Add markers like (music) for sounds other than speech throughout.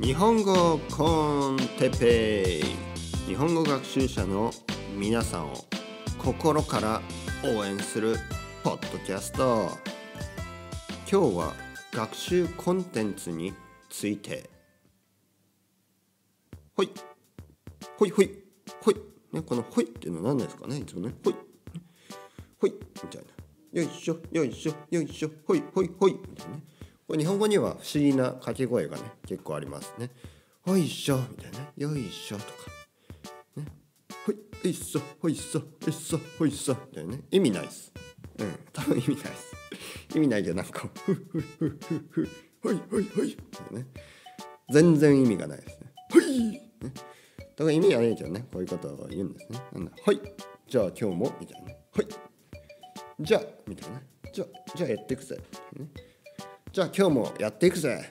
日本語コンテペイ日本語学習者の皆さんを心から応援するポッドキャスト今日は学習コンテンツについてほいほいほいほい、ね、このほいっていうのは何ですかねいつもねほいほいみたいなよいしょよいしょよいしょほいほいほいみたいなねこれ日本語には不思議な掛け声がね結構ありますね。ほいっしょみたいな、ね、よいしょとか、ね、ほいっしょ、ほいっしょ、ほいっしょ、ほいっしょみたいなね意味ないっす。うん多分意味ないっす。意味ないけどなんかふふふふふほいほいほいみたいなね全然意味がないですね。ほい、ね、だから意味がないけどねこういう方は言うんですね。なんだほいじゃあ今日もみたいな。ほいじゃあみたいな。じゃじゃあやってくぜ。ねじゃあ今日もやっていくぜ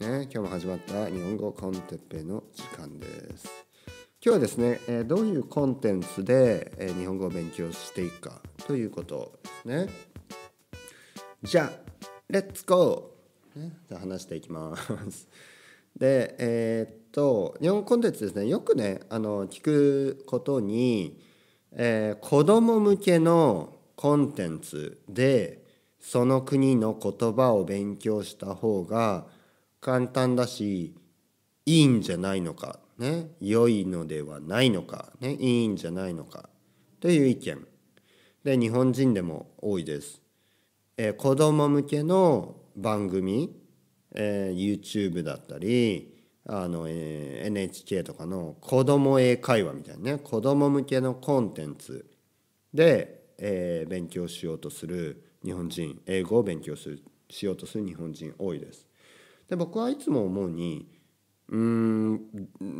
ね、今日も始まった日本語コンテッペの時間です。今日はですね、えどういうコンテンツで、え日本語を勉強していくかということですね。じゃあ、レッツゴー、ね、じゃあ話していきます。で、えー、っと、日本語コンテンツですね、よくね、あの聞くことに、えー、子供向けのコンテンツでその国の言葉を勉強した方が簡単だしいいんじゃないのかね良いのではないのかねいいんじゃないのかという意見で日本人でも多いです。えー、子供向けの番組、えー、YouTube だったりあの、えー、NHK とかの子供英会話みたいなね子供向けのコンテンツでえ勉強しようとする日本人英語を勉強するしようとする日本人多いです。で僕はいつも思うにうん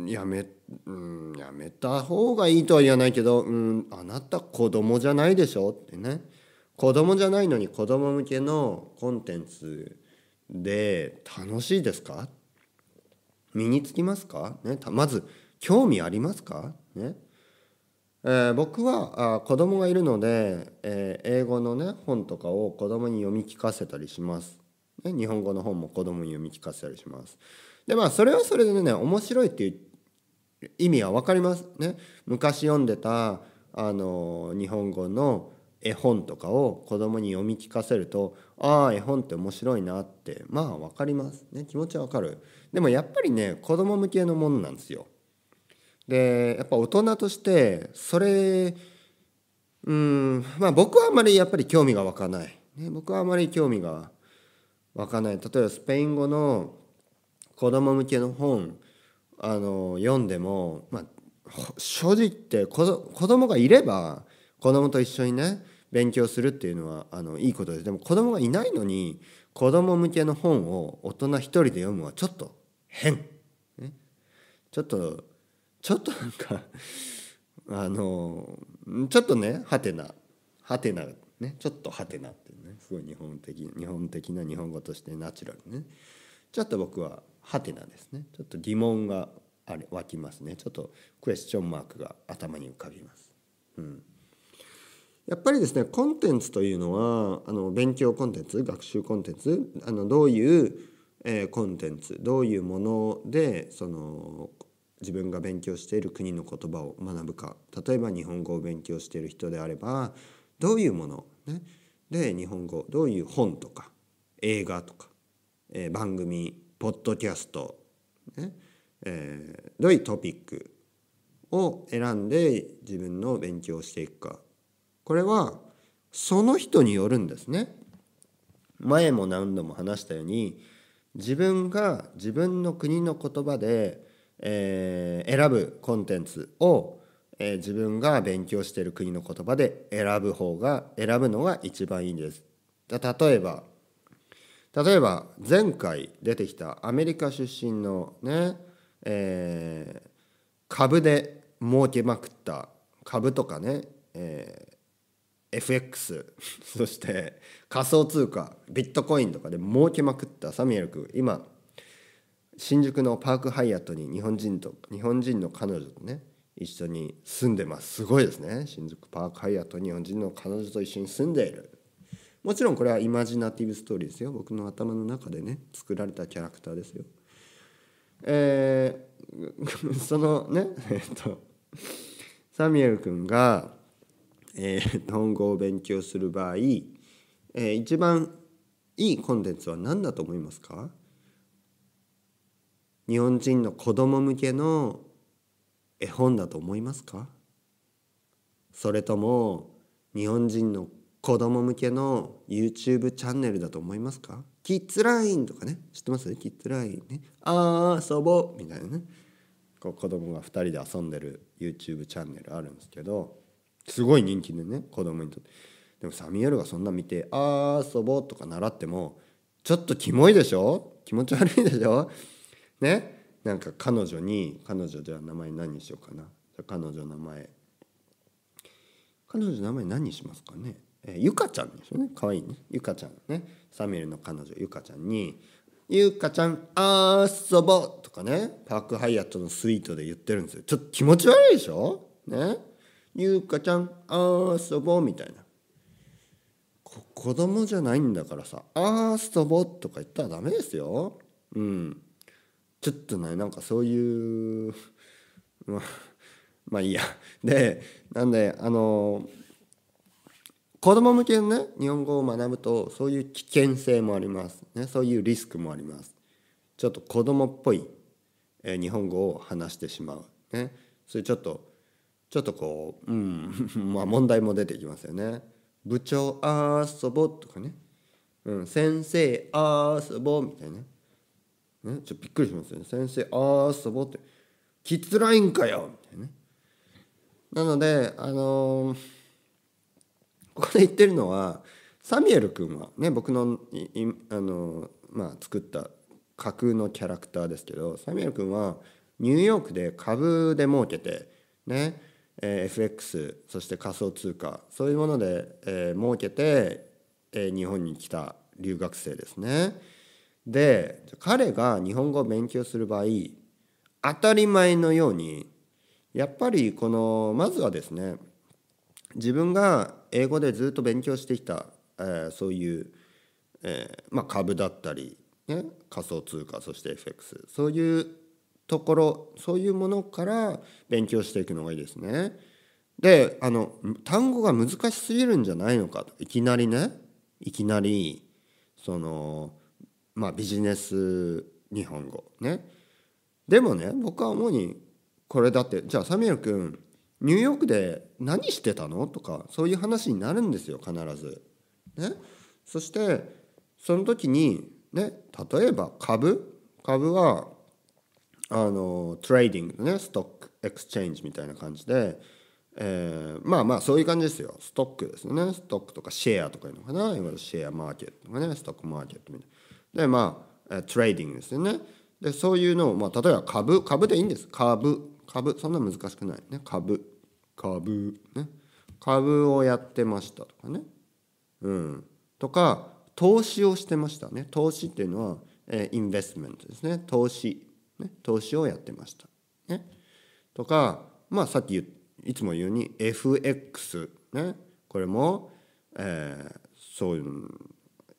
やめうんやめた方がいいとは言わないけどうんあなた子供じゃないでしょってね子供じゃないのに子供向けのコンテンツで楽しいですか身につきますか、ね、まず興味ありますか、ね、えー、僕はあ子供がいるので、えー、英語のね本とかを子供に読み聞かせたりします、ね、日本語の本も子供に読み聞かせたりしますでまあそれはそれでね面白いっていう意味は分かりますね昔読んでたあの日本語の絵本とかを子供に読み聞かせるとああ絵本って面白いなってまあ分かりますね気持ちは分かるでもやっぱりね子供向けのものなんですよでやっぱ大人としてそれうんまあ僕はあまりやっぱり興味が湧かない、ね、僕はあまり興味が湧かない例えばスペイン語の子供向けの本あの読んでも、まあ、正直って子供がいれば子供と一緒にね勉強するっていうのはあのいいことですでも子供がいないのに子供向けの本を大人一人で読むはちょっと変、ね、ちょっとちょっとなんかあのちょっとねハテナハテナねちょっとハテナってねすごい日本的日本的な日本語としてナチュラルねちょっと僕はハテナですねちょっと疑問があれ湧きますねちょっとクエスチョンマークが頭に浮かびます。うんやっぱりですねコンテンツというのはあの勉強コンテンツ学習コンテンツあのどういう、えー、コンテンツどういうものでその自分が勉強している国の言葉を学ぶか例えば日本語を勉強している人であればどういうもの、ね、で日本語どういう本とか映画とか、えー、番組ポッドキャスト、ねえー、どういうトピックを選んで自分の勉強をしていくかこれはその人によるんですね。前も何度も話したように自分が自分の国の言葉でえー、選ぶコンテンツを、えー、自分が勉強している国の言葉で選ぶ方が選ぶのが一番いいんです。例えば例えば前回出てきたアメリカ出身のね、えー、株で儲けまくった株とかね、えー FX そして仮想通貨ビットコインとかで儲けまくったサミュエル君今新宿のパークハイアットに日本人と日本人の彼女とね一緒に住んでますすごいですね新宿パークハイアット日本人の彼女と一緒に住んでいるもちろんこれはイマジナティブストーリーですよ僕の頭の中でね作られたキャラクターですよえー、(laughs) そのねえっとサミュエル君が、えー、日本語を勉強する場合、えー、一番いいコンテンツは何だと思いますか日本人の子供向けの絵本だと思いますかそれとも日本人の子供向けの YouTube チャンネルだと思いますかキッズラインとかね知ってますキッズラインねあー遊ぼうみたいなねこう子供が2人で遊んでる YouTube チャンネルあるんですけどすごい人気でね子供にとってでもサミュエルがそんな見て「あー遊ぼう」とか習ってもちょっとキモいでしょ気持ち悪いでしょねなんか彼女に彼女じゃ名前何にしようかな彼女の名前彼女の名前何にしますかね、えゆかちゃんですよね可愛いねゆかちゃんねサミュエルの彼女ゆかちゃんに「ゆかちゃんあそぼ」とかねパークハイアットのスイートで言ってるんですよちょっと気持ち悪いでしょねゆかちゃんあそぼみたいな子供じゃないんだからさ「あそぼ」とか言ったらダメですようんちょっとねなんかそういうまあいいやでなんであの子供向けのね日本語を学ぶとそういう危険性もあります、ね、そういうリスクもありますちょっと子供っぽい、え日本語を話してしまう、ね、それちょっとちょっとこううん (laughs) まあ問題も出てきますよね部長あ遊ぼとかね、うん、先生遊ぼみたいなね、ちょっとびっくりしますよね先生ああそぼってキッズラインかよみたいなねなのであのー、ここで言ってるのはサミュエル君はね僕のいあのー、まあ、作った架空のキャラクターですけどサミュエル君はニューヨークで株で儲けてねえー、FX そして仮想通貨そういうもので、えー、儲けて、えー、日本に来た留学生ですね。で彼が日本語を勉強する場合当たり前のようにやっぱりこのまずはですね自分が英語でずっと勉強してきた、えー、そういう、えー、まあ、株だったり、ね、仮想通貨そして FX そういうところそういうものから勉強していくのがいいですね。であの単語が難しすぎるんじゃないのかといきなりねいきなりそのまあ、ビジネス日本語ねでもね僕は主にこれだってじゃあサミュエル君ニューヨークで何してたのとかそういう話になるんですよ必ず。ね、そしてその時に、ね、例えば株株はあのトレーディングねストックエクスチェンジみたいな感じで、えー、まあまあそういう感じですよストックですねストックとかシェアとかいうのかな今シェアマーケットとかねストックマーケットみたいな。でまあトレーディングですよねでそういうのを、まあ、例えば株株でいいんです株株そんな難しくないね株株ね株をやってましたとかねうんとか投資をしてましたね投資っていうのは、えー、インベストメントですね投資ね投資をやってましたねとかまあさっきいつも言うように FX ねこれも、えー、そういう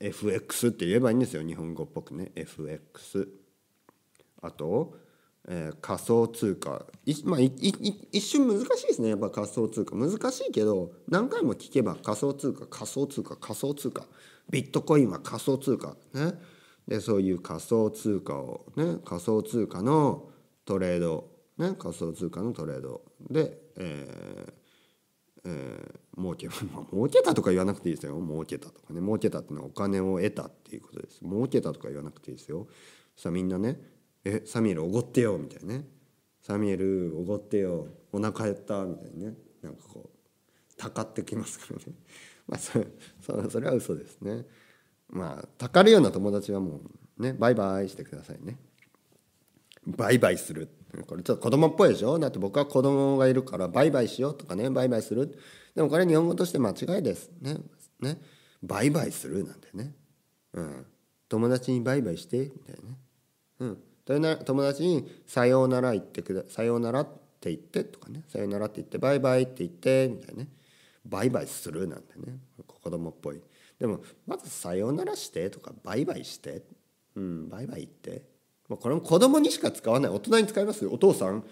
FX って言えばいいんですよ日本語っぽくね FX あと、えー、仮想通貨まあ、一瞬難しいですねやっぱ仮想通貨難しいけど何回も聞けば仮想通貨仮想通貨仮想通貨ビットコインは仮想通貨ねでそういう仮想通貨をね仮想通貨のトレードね仮想通貨のトレードで、えーえー、儲け、(laughs) まあ、儲けたとか言わなくていいですよ儲けたとかね儲けたってのはお金を得たっていうことです儲けたとか言わなくていいですよさあみんなね「えサミエルおごってよ」みたいなね「サミュエルおごってよお腹減った」みたいなねなんかこうたかってきますからね (laughs) まあそそれは嘘ですねまあたかるような友達はもうねバイバイしてくださいねバイバイするこれちょっと子供っぽいでしょだって僕は子供がいるからバイバイしようとかねバイバイするでもこれ日本語として間違いですねねバイバイするなんてね、うん、友達にバイバイしてみたいなね、うん、友達に「さようなら言ってくださようなら」って言ってとかね「さようなら」って言って「バイバイ」って言ってみたいなね「バイバイする」なんてね子供っぽいでもまず「さようならして」とか「バイバイして」うん「バイバイ言って」まあ、これも子供にしか使わない大人に使いますお父さん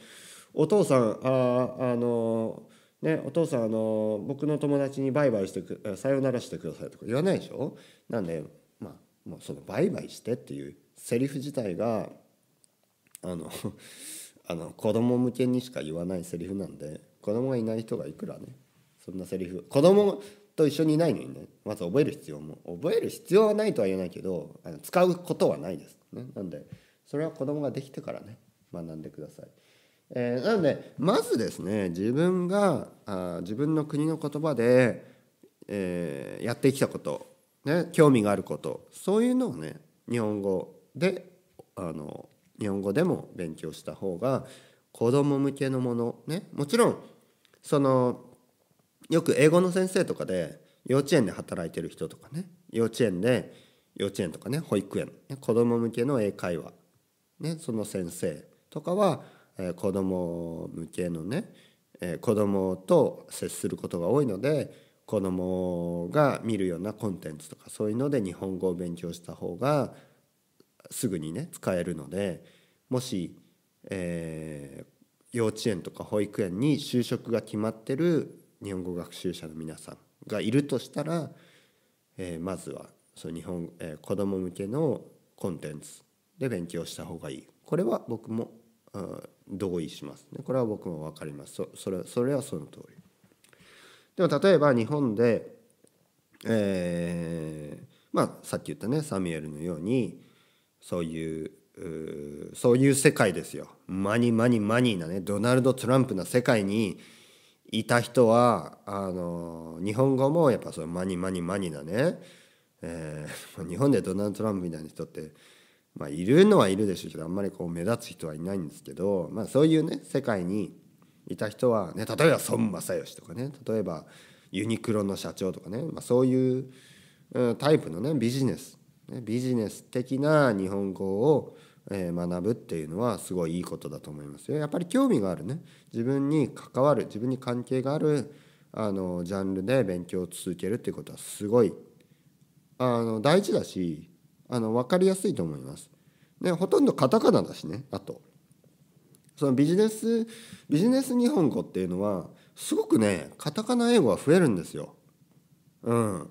お父さんああのね、お父さんあの僕の友達にバイバイしてくさよならしてくださいとか言わないでしょなんで、まあ、もうそのバイバイしてっていうセリフ自体があのあの子供向けにしか言わないセリフなんで子供がいない人がいくらねそんなセリフ子供と一緒にいないのにねまず覚える必要も覚える必要はないとは言えないけどあの使うことはないですねなんでそれは子供ができてからね学んでください。えー、なのでまずですね自分があ自分の国の言葉で、えー、やってきたこと、ね、興味があることそういうのをね日本語であの日本語でも勉強した方が子ども向けのもの、ね、もちろんそのよく英語の先生とかで幼稚園で働いてる人とかね幼稚園で幼稚園とかね保育園子ども向けの英会話ね、その先生とかは、えー、子供向けのね、えー、子供と接することが多いので子供が見るようなコンテンツとかそういうので日本語を勉強した方がすぐにね使えるのでもし、えー、幼稚園とか保育園に就職が決まってる日本語学習者の皆さんがいるとしたら、えー、まずはそう日本、えー、子ども向けのコンテンツで勉強した方がいいこれは僕も同意しますねこれは僕も分かりますそれそれはその通りでも例えば日本でえー、まあさっき言ったねサミュエルのようにそういうそういう世界ですよマニマニマニなねドナルド・トランプな世界にいた人はあの日本語もやっぱそのマニマニマニなね、えー、日本でドナルド・トランプみたいな人ってまあ、いるのはいるでしょうけどあんまりこう目立つ人はいないんですけど、まあ、そういうね世界にいた人は、ね、例えば孫正義とかね例えばユニクロの社長とかね、まあ、そういう、タイプのねビジネス、ビジネス的な日本語を、え学ぶっていうのはすごいいいことだと思いますよ。やっぱり興味があるね自分に関わる自分に関係があるあのジャンルで勉強を続けるっていうことはすごいあの大事だしあの分かりやすいと思います。でほとんどカタカナだしねあとそのビジネスビジネス日本語っていうのはすごくねカタカナ英語は増えるんですよ。うん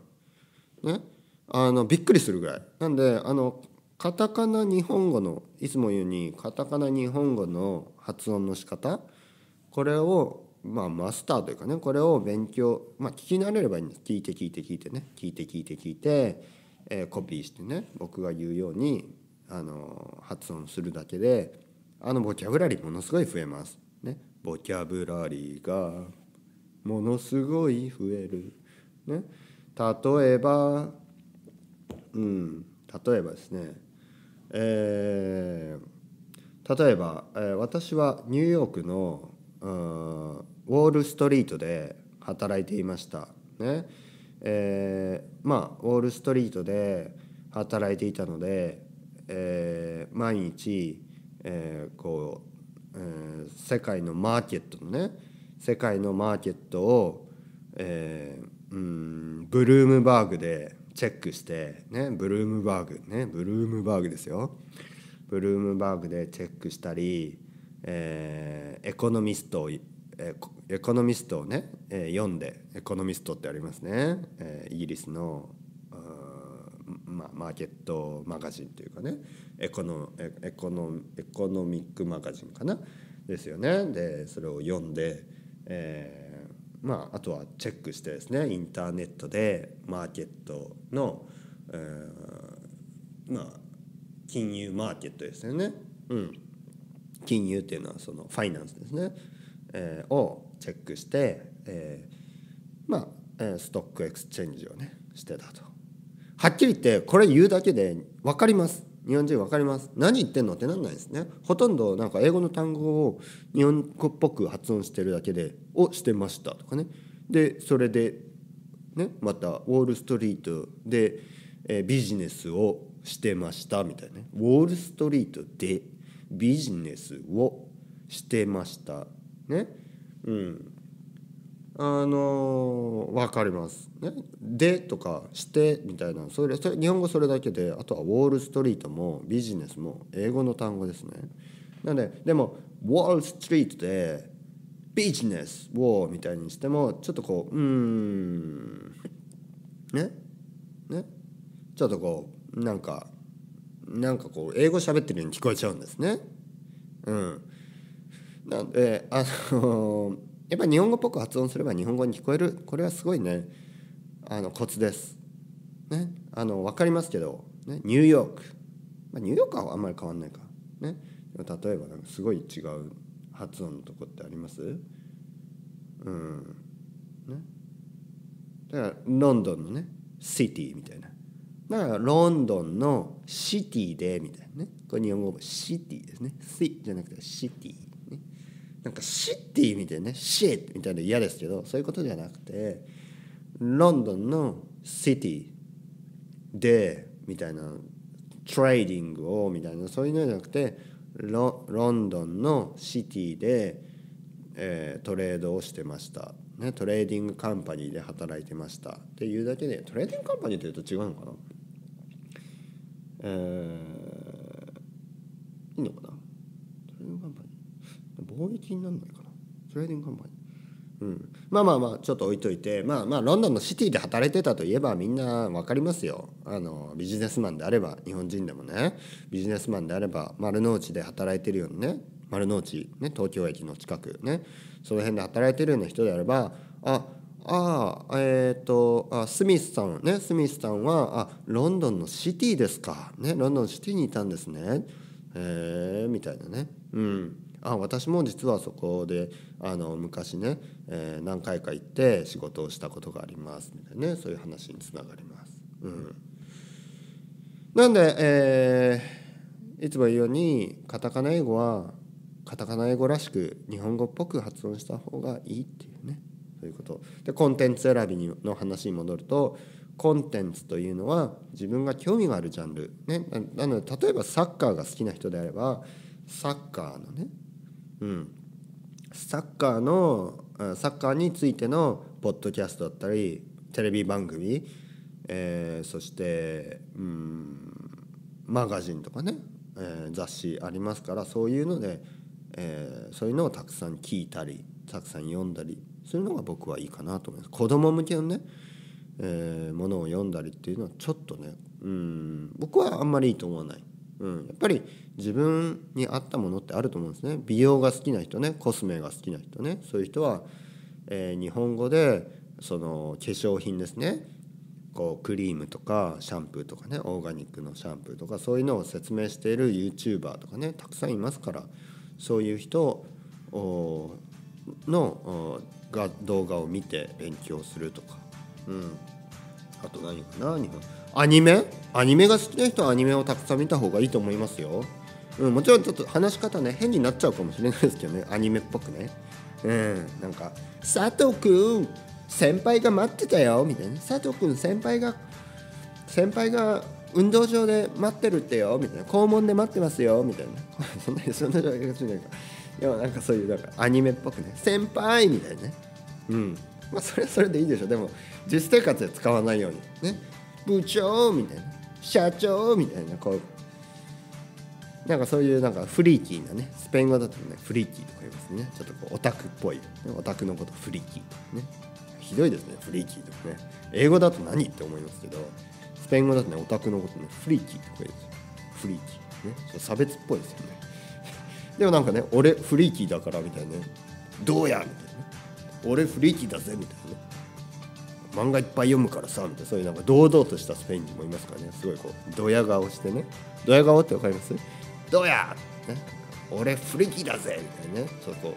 ね、あのびっくりするぐらい。なんであのカタカナ日本語のいつも言うようにカタカナ日本語の発音の仕方これをまあ、マスターというかねこれを勉強、まあ、聞き慣れればいいんです聞いて聞いて聞いてね聞いて聞いて聞いてえコピーしてね僕が言うようにあの発音するだけであのボキャブラリーものすごい増えます。ね、ボキャブラリーがものすごい増える。ね、例えばうん例えばですねえー、例えば、えー、私はニューヨークのーウォールストリートで働いていました。ねえまあウォールストリートで働いていたので、えー、毎日、えー、こう、えー、世界のマーケットのね世界のマーケットを、えー、うんブルームバーグでチェックして、ね、ブルームバーグねブルームバーグですよブルームバーグでチェックしたり、えー、エコノミストを、えー、エコノミストをね、えー、読んでエコノミストってありますね、えー、イギリスのまマーケットマガジンというかねエコノエコノエコノミックマガジンかなですよねでそれを読んで、えー、まあ、あとはチェックしてですねインターネットでマーケットの、えー、まあ、金融マーケットですよね、うん、金融っていうのはそのファイナンスですね、えー、をチェックして、えー、まあストックエクスチェンジをねしてたとはっきり言ってこれ言うだけで分かります日本人分かります何言ってんのってなんないですねほとんどなんか英語の単語を日本語っぽく発音してるだけで「をしてました」とかねでそれで、ね、またウォール・ストリートで、えー、ビジネスをしてましたみたいなねウォール・ストリートでビジネスをしてましたねうんあのー、分かります。ね、でとかしてみたいなそれ日本語それだけであとはウォール・ストリートもビジネスも英語の単語ですね。なのででもウォール・ストリートでビジネスをみたいにしてもちょっとこううんねねちょっとこうなんかなんかこう英語喋ってるように聞こえちゃうんですね。うん、なんであのやっぱり日本語っぽく発音すれば日本語に聞こえるこれはすごいねあのコツです。ね、あの分かりますけど、ね、ニューヨーク、まあ、ニューヨークはあんまり変わんないか、ね、例えばなんかすごい違う発音のとこってありますうんねだからロンドンのねシティみたいなだからロンドンのシティでみたいなねこれ日本語シティですねシじゃなくてシティなんか死っていう意味でね死みたいな嫌ですけどそういうことじゃなくてロンドンのシティでみたいなトレーディングをみたいなそういうのじゃなくてロンドンのシティで、えー、トレードをしてました、ね、トレーディングカンパニーで働いてましたっていうだけでトレーディングカンパニーっていうと違うのかなえー、いいのかな貿易になんないかなトレーディングうん、まあまあまあちょっと置いといてまあまあロンドンのシティで働いてたといえばみんな分かりますよあのビジネスマンであれば日本人でもねビジネスマンであれば丸の内で働いてるようにね丸の内、ね、東京駅の近くねその辺で働いてるような人であればああえっ、ー、とあスミスさんねスミスさんはあロンドンのシティですかねロンドンシティにいたんですねへえみたいなねうん。あ私も実はそこであの昔ね、えー、何回か行って仕事をしたことがありますみたいなねそういう話につながります。うん、なんで、えー、いつも言うようにカタカナ英語はカタカナ英語らしく日本語っぽく発音した方がいいっていうねそういうことでコンテンツ選びの話に戻るとコンテンツというのは自分が興味があるジャンル、ね、なので例えばサッカーが好きな人であればサッカーのねうん、サッカーのサッカーについてのポッドキャストだったりテレビ番組、えー、そして、うん、マガジンとかね、えー、雑誌ありますからそういうので、えー、そういうのをたくさん聞いたりたくさん読んだりするのが僕はいいかなと思います。子供向けのね、えものを読んだりっていうのはちょっとねうん僕はあんまりいいと思わない。うん、やっぱり自分に合ったものってあると思うんですね美容が好きな人ねコスメが好きな人ねそういう人は、えー、日本語でその化粧品ですねこうクリームとかシャンプーとかねオーガニックのシャンプーとかそういうのを説明している YouTuber とかねたくさんいますからそういう人のが動画を見て勉強するとか、うん、あと何かな日本アニメアニメが好きな人はアニメをたくさん見た方がいいと思いますよ、うん、もちろんちょっと話し方ね変になっちゃうかもしれないですけどねアニメっぽくねうんなんか「佐藤君先輩が待ってたよ」みたいな「佐藤君先輩が先輩が運動場で待ってるってよ」みたいな「校門で待ってますよ」みたいな (laughs) そんなにそんな状況じゃないかいやなんかそういうなんかアニメっぽくね「先輩」みたいなねうんまあそれはそれでいいでしょでも実生活で使わないようにね「部長」みたいな社長みたいなこうなんかそういうなんかフリーキーなねスペイン語だとねフリーキーとか言いますねちょっとこうオタクっぽい、ね、オタクのことフリーキーとかねひどいですねフリーキーとかね英語だと何って思いますけどスペイン語だとねオタクのことねフリーキーとか言うんですよフリーキーね差別っぽいですよねでもなんかね俺フリーキーだからみたいな、ね、どうやみたいな、俺フリーキーだぜみたいな、ね、漫画いっぱい読むからさみたいなそういうなんか堂々としたスペイン人もいますからねすごいこうドヤ顔してねドヤ顔って分かりますドヤ、ね、俺フリキだぜみたいなねちょっと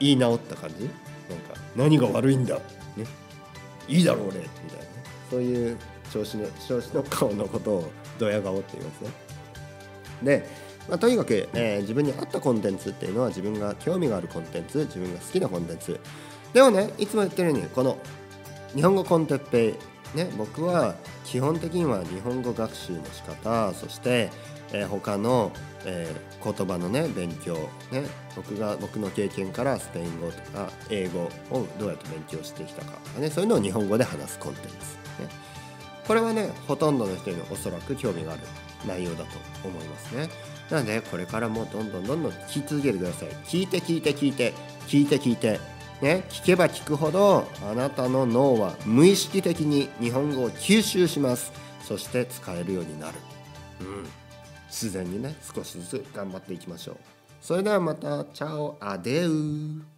言い直った感じなんか何が悪いんだ、ね、いいだろう俺みたいなそういう調子の調子の顔のことをドヤ顔って言いますねでまあ、とにかく、えー、自分に合ったコンテンツっていうのは自分が興味があるコンテンツ自分が好きなコンテンツでもねいつも言ってるようにこの日本語コンテッペイね、僕は基本的には日本語学習の仕方そして、えー、他の、えー、言葉のね勉強、ね、僕が僕の経験からスペイン語とか英語をどうやって勉強してきたかね、そういうのを日本語で話すコンテンツ、ね、これはねほとんどの人におそらく興味がある内容だと思いますねなのでこれからもどんどんどんどん聞き続けてください聞いて聞いて聞いて聞いて聞いてね、聞けば聞くほどあなたの脳は無意識的に日本語を吸収しますそして使えるようになる、うん、自然にね少しずつ頑張っていきましょうそれではまたチャオアデウ